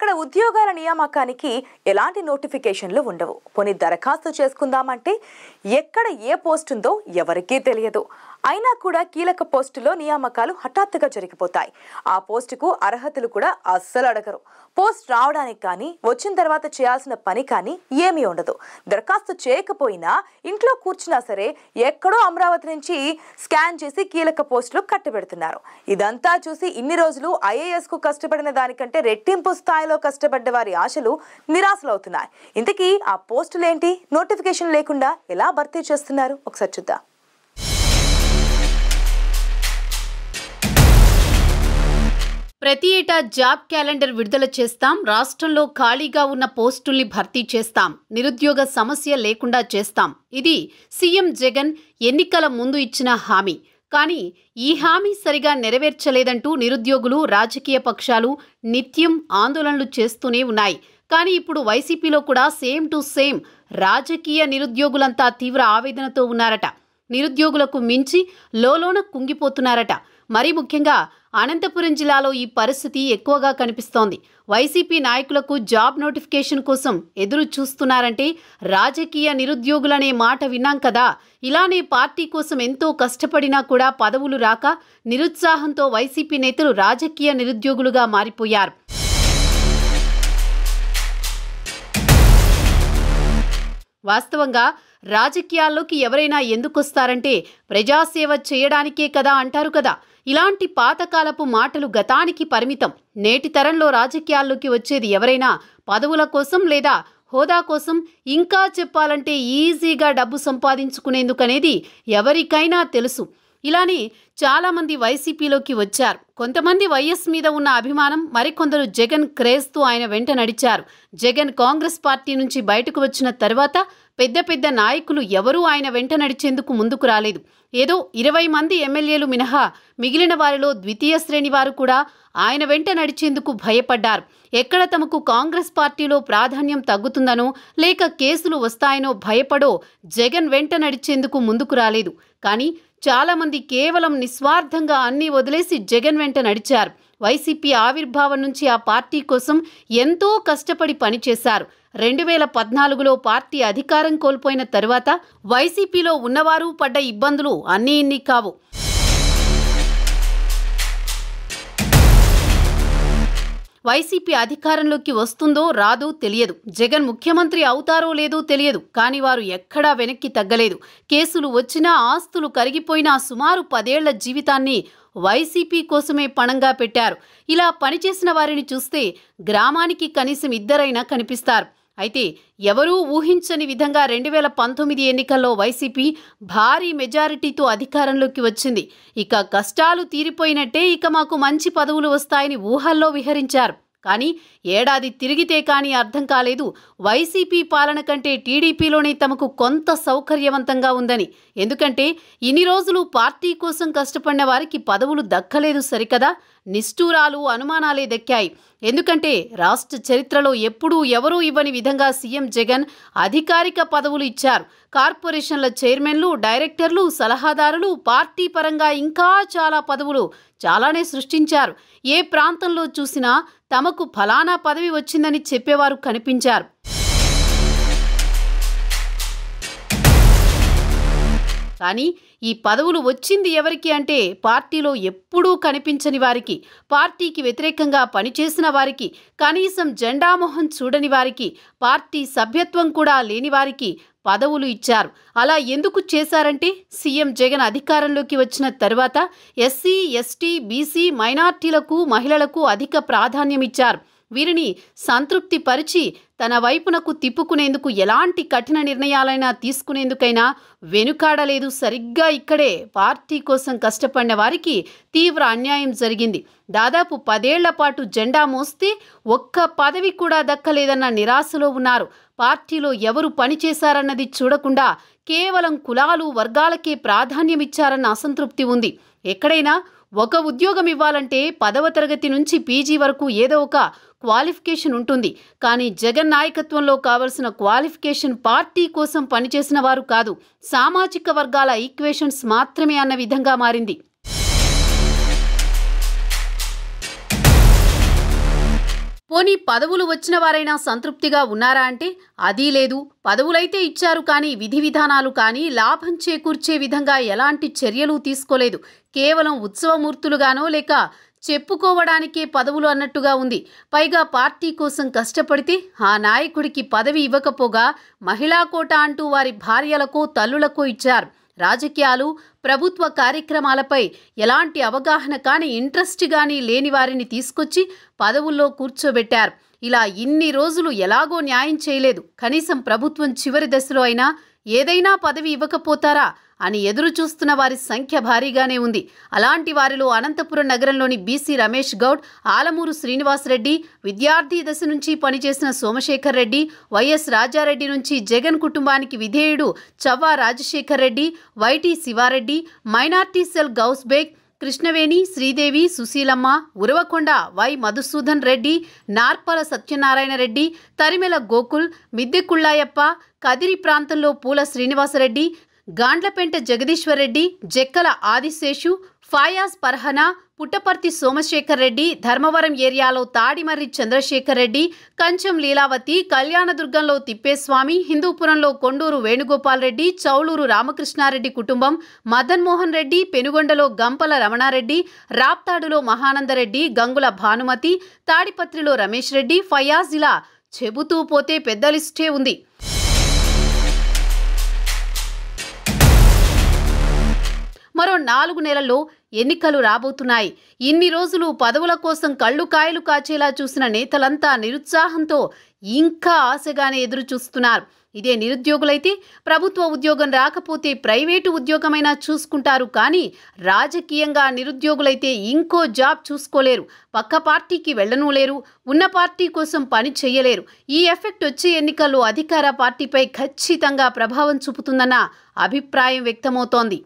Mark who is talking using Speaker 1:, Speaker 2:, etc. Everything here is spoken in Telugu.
Speaker 1: అక్కడ ఉద్యోగాల నియామకానికి ఎలాంటి నోటిఫికేషన్లు ఉండవు పోనీ దరఖాస్తు చేసుకుందామంటే ఎక్కడ ఏ పోస్ట్ ఉందో ఎవరికీ తెలియదు అయినా కూడా కీలక పోస్టులో నియామకాలు హఠాత్తుగా జరిగిపోతాయి ఆ పోస్టుకు అర్హతలు కూడా అస్సలు అడగరు పోస్ట్ రావడానికి కానీ వచ్చిన తర్వాత చేయాల్సిన పని కానీ ఏమీ ఉండదు దరఖాస్తు చేయకపోయినా ఇంట్లో కూర్చున్నా సరే ఎక్కడో అమరావతి నుంచి స్కాన్ చేసి కీలక పోస్టులు కట్టబెడుతున్నారు ఇదంతా చూసి ఇన్ని రోజులు ఐఏఎస్కు కష్టపడిన దానికంటే రెట్టింపు స్థాయిలో కష్టపడ్డ వారి ఆశలు నిరాశలవుతున్నాయి ఇంతకీ ఆ పోస్టులేంటి నోటిఫికేషన్ లేకుండా ఎలా భర్తీ చేస్తున్నారు ఒకసారి చూద్దాం ప్రతి ఏటా జాబ్ క్యాలెండర్ విడుదల చేస్తాం రాష్ట్రంలో ఖాళీగా ఉన్న పోస్టుల్ని భర్తీ చేస్తాం నిరుద్యోగ సమస్య లేకుండా చేస్తాం ఇది సీఎం జగన్ ఎన్నికల ముందు ఇచ్చిన హామీ కానీ ఈ హామీ సరిగా నెరవేర్చలేదంటూ నిరుద్యోగులు రాజకీయ పక్షాలు నిత్యం ఆందోళనలు చేస్తూనే ఉన్నాయి కానీ ఇప్పుడు వైసీపీలో కూడా సేమ్ టు సేమ్ రాజకీయ నిరుద్యోగులంతా తీవ్ర ఆవేదనతో ఉన్నారట నిరుద్యోగులకు మించి లోలోన కుంగిపోతున్నారట మరీ ముఖ్యంగా అనంతపురం జిల్లాలో ఈ పరిస్థితి ఎక్కువగా కనిపిస్తోంది వైసీపీ నాయకులకు జాబ్ నోటిఫికేషన్ కోసం ఎదురు చూస్తున్నారంటే రాజకీయ నిరుద్యోగులనే మాట విన్నాం కదా ఇలానే పార్టీ కోసం ఎంతో కష్టపడినా కూడా పదవులు రాక నిరుత్సాహంతో వైసీపీ నేతలు రాజకీయ నిరుద్యోగులుగా మారిపోయారు వాస్తవంగా రాజకీయాల్లోకి ఎవరైనా ఎందుకు వస్తారంటే ప్రజాసేవ చేయడానికే కదా అంటారు కదా ఇలాంటి పాతకాలపు మాటలు గతానికి పరిమితం నేటి తరంలో రాజకీయాల్లోకి వచ్చేది ఎవరైనా పదవుల కోసం లేదా హోదా కోసం ఇంకా చెప్పాలంటే ఈజీగా డబ్బు సంపాదించుకునేందుకనేది ఎవరికైనా తెలుసు ఇలానే చాలామంది వైసీపీలోకి వచ్చారు కొంతమంది వైఎస్ మీద ఉన్న అభిమానం మరికొందరు జగన్ క్రేజ్తో ఆయన వెంట నడిచారు జగన్ కాంగ్రెస్ పార్టీ నుంచి బయటకు వచ్చిన తర్వాత పెద్ద పెద్ద నాయకులు ఎవరూ ఆయన వెంట నడిచేందుకు ముందుకు రాలేదు ఏదో ఇరవై మంది ఎమ్మెల్యేలు మినహా మిగిలిన వారిలో ద్వితీయ శ్రేణి వారు కూడా ఆయన వెంట నడిచేందుకు భయపడ్డారు ఎక్కడ తమకు కాంగ్రెస్ పార్టీలో ప్రాధాన్యం తగ్గుతుందనో లేక కేసులు వస్తాయనో భయపడో జగన్ వెంట నడిచేందుకు ముందుకు రాలేదు కానీ చాలామంది కేవలం నిస్వార్థంగా అన్నీ వదిలేసి జగన్ వెంట నడిచారు వైసీపీ ఆవిర్భావం నుంచి ఆ పార్టీ కోసం ఎంతో కష్టపడి పనిచేశారు రెండు వేల పద్నాలుగులో పార్టీ అధికారం కోల్పోయిన తరువాత వైసీపీలో ఉన్నవారు పడ్డ ఇబ్బందులు అన్నీ ఇన్ని కావు వైసీపీ అధికారంలోకి వస్తుందో రాదో తెలియదు జగన్ ముఖ్యమంత్రి అవుతారో లేదో తెలియదు కానీ వారు ఎక్కడా వెనక్కి తగ్గలేదు కేసులు వచ్చినా ఆస్తులు కరిగిపోయినా సుమారు పదేళ్ల జీవితాన్ని వైసీపీ కోసమే పణంగా పెట్టారు ఇలా పనిచేసిన వారిని చూస్తే గ్రామానికి కనీసం ఇద్దరైనా కనిపిస్తారు అయితే ఎవరూ ఊహించని విధంగా రెండు వేల పంతొమ్మిది ఎన్నికల్లో వైసీపీ భారీ మెజారిటీతో అధికారంలోకి వచ్చింది ఇక కష్టాలు తీరిపోయినట్టే ఇక మాకు మంచి పదవులు వస్తాయని ఊహల్లో విహరించారు కానీ ఏడాది తిరిగితే కానీ అర్థం కాలేదు వైసీపీ పాలన కంటే టీడీపీలోనే తమకు కొంత సౌకర్యవంతంగా ఉందని ఎందుకంటే ఇన్ని రోజులు పార్టీ కోసం కష్టపడిన వారికి పదవులు దక్కలేదు సరికదా నిష్ఠూరాలు అనుమానాలే దక్కాయి ఎందుకంటే రాష్ట్ర చరిత్రలో ఎప్పుడూ ఎవరూ ఇవ్వని విధంగా సీఎం జగన్ అధికారిక పదవులు ఇచ్చారు కార్పొరేషన్ల చైర్మన్లు డైరెక్టర్లు సలహాదారులు పార్టీ పరంగా ఇంకా చాలా పదవులు చాలానే సృష్టించారు ఏ ప్రాంతంలో చూసినా తమకు ఫలానా పదవి వచ్చిందని చెప్పేవారు కనిపించారు కానీ ఈ పదవులు వచ్చింది ఎవరికి అంటే పార్టీలో ఎప్పుడూ కనిపించని వారికి పార్టీకి వ్యతిరేకంగా పనిచేసిన వారికి కనీసం జెండామోహన్ చూడని వారికి పార్టీ సభ్యత్వం కూడా లేని వారికి పదవులు ఇచ్చారు అలా ఎందుకు చేశారంటే సీఎం జగన్ అధికారంలోకి వచ్చిన తర్వాత ఎస్సీ ఎస్టీ బీసీ మైనార్టీలకు మహిళలకు అధిక ప్రాధాన్యం ఇచ్చారు వీరిని సంతృప్తిపరిచి తన వైపునకు తిప్పుకునేందుకు ఎలాంటి కఠిన నిర్ణయాలైనా తీసుకునేందుకైనా వెనుకాడలేదు సరిగ్గా ఇక్కడే పార్టీ కోసం కష్టపడిన వారికి తీవ్ర అన్యాయం జరిగింది దాదాపు పదేళ్ల పాటు జెండా మోస్తే ఒక్క పదవి కూడా దక్కలేదన్న నిరాశలో ఉన్నారు పార్టీలో ఎవరు పనిచేశారన్నది చూడకుండా కేవలం కులాలు వర్గాలకే ప్రాధాన్యమిచ్చారన్న అసంతృప్తి ఉంది ఎక్కడైనా ఒక ఉద్యోగం ఇవ్వాలంటే పదవ తరగతి నుంచి పీజీ వరకు ఏదో ఒక క్వాలిఫికేషన్ ఉంటుంది కానీ జగన్ నాయకత్వంలో కావలసిన క్వాలిఫికేషన్ పార్టీ కోసం పనిచేసిన వారు కాదు సామాజిక వర్గాల ఈక్వేషన్స్ మాత్రమే అన్న విధంగా మారింది పోనీ పదవులు వచ్చిన వారైనా సంతృప్తిగా ఉన్నారా అంటే అదీ లేదు పదవులైతే ఇచ్చారు కానీ విధి విధానాలు కానీ లాభం చేకూర్చే విధంగా ఎలాంటి చర్యలు తీసుకోలేదు కేవలం ఉత్సవమూర్తులుగానో లేక చెప్పుకోవడానికే పదవులు అన్నట్టుగా ఉంది పైగా పార్టీ కోసం కష్టపడితే ఆ నాయకుడికి పదవి ఇవ్వకపోగా మహిళా కోట అంటూ వారి భార్యలకు తల్లులకు ఇచ్చారు రాజకీయాలు ప్రభుత్వ కార్యక్రమాలపై ఎలాంటి అవగాహన కానీ ఇంట్రెస్ట్ కానీ లేని వారిని తీసుకొచ్చి పదవుల్లో కూర్చోబెట్టారు ఇలా ఇన్ని రోజులు ఎలాగో న్యాయం చేయలేదు కనీసం ప్రభుత్వం చివరి దశలో అయినా ఏదైనా పదవి ఇవ్వకపోతారా అని ఎదురు చూస్తున్న వారి సంఖ్య భారీగానే ఉంది అలాంటి వారిలో అనంతపురం నగరంలోని బీసీ రమేష్ గౌడ్ ఆలమూరు శ్రీనివాసరెడ్డి విద్యార్థి దశ నుంచి పనిచేసిన సోమశేఖర్ రెడ్డి వైఎస్ రాజారెడ్డి నుంచి జగన్ కుటుంబానికి విధేయుడు Chavva Rajasekhar Reddy YT Sivareddy minority cell Gousbeg Krishnaveni Sridevi Sushilamma Uravakonda Y Madhusudan Reddy Narpala Satyanarayana Reddy Tarimela Gokul Middekullayappa Kadiri ప్రాంతంలో పూల శ్రీనివాసరెడ్డి గాండ్లపెంట జగదీశ్వరరెడ్డి జక్కల ఆదిశేషు ఫాయాజ్ పర్హనా పుట్టపర్తి సోమశేఖర్ రెడ్డి ధర్మవరం ఏరియాలో తాడిమర్రి చంద్రశేఖర్ రెడ్డి కంచెం లీలావతి కళ్యాణదుర్గంలో తిప్పేస్వామి హిందూపురంలో కొండూరు వేణుగోపాల్ రెడ్డి చౌలూరు రామకృష్ణారెడ్డి కుటుంబం మదన్మోహన్ రెడ్డి పెనుగొండలో గంపల రమణారెడ్డి రాప్తాడులో మహానందరెడ్డి గంగుల భానుమతి తాడిపత్రిలో రమేష్ రెడ్డి ఫయాజ్ ఇలా చెబుతూ పోతే పెద్ద లిస్టే ఉంది మరో నాలుగు నెలల్లో ఎన్నికలు రాబోతున్నాయి ఇన్ని రోజులు పదవుల కోసం కళ్ళు కాయలు కాచేలా చూసిన నేతలంతా నిరుత్సాహంతో ఇంకా ఆశగానే ఎదురు చూస్తున్నారు ఇదే నిరుద్యోగులైతే ప్రభుత్వ ఉద్యోగం రాకపోతే ప్రైవేటు ఉద్యోగమైనా చూసుకుంటారు కానీ రాజకీయంగా నిరుద్యోగులైతే ఇంకో జాబ్ చూసుకోలేరు పక్క పార్టీకి వెళ్ళనూ లేరు ఉన్న పార్టీ కోసం పని చేయలేరు ఈ ఎఫెక్ట్ వచ్చే ఎన్నికల్లో అధికార పార్టీపై ఖచ్చితంగా ప్రభావం చూపుతుందన్న అభిప్రాయం వ్యక్తమవుతోంది